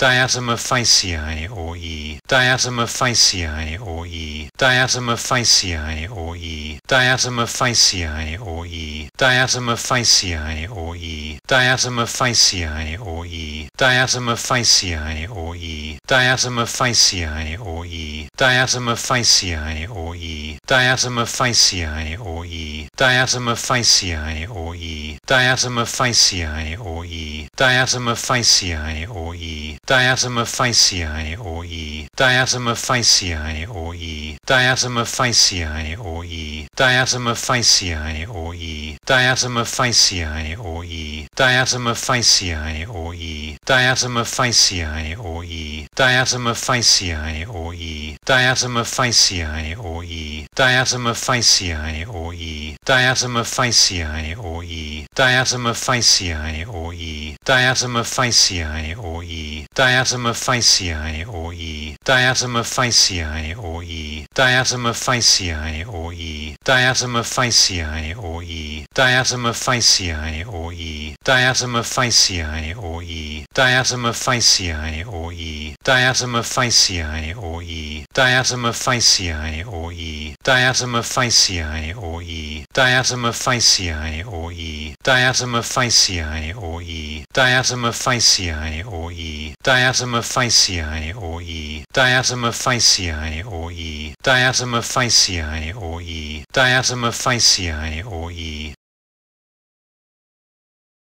Diatomophysiae or E. Diatomophysiae or E. Diatomophysiae or E. Diatomophysiae or E. Diatomophysiae or E. Diatomophysiae or E. Diatomophysiae or E. Diatomophysiae or E. Diatomophysiae or E. Diatomophysiae or E. Diatomophysiae or E. Diatomophysiae or E. Diatomophysiae or E diatomophysiae or E, diatomophysiae or E, diatomophysiae or E, diatomophysiae or E, diatomophysiae or E, diatomophysiae or E, diatomophysiae or E, diatomophysiae or E, diatomophysiae or E, diatomophysiae or E, diatomophysiae or E, diatomophysiae or E, diatomophysiae or E, diatomophysiae or e diatomophysiae or e diatomophysiae or e diatomophysiae or e diatomophysiae or e diatomophysiae or e diatomophysiae or e diatomophysiae or e diatomophysiae or e diatomophysiae or e diatomophysiae or e diatomophysiae or e diatomophysiae or e diatomophysiae or e diatomophysiae or e diatomophysiae or e diatomophysiae or e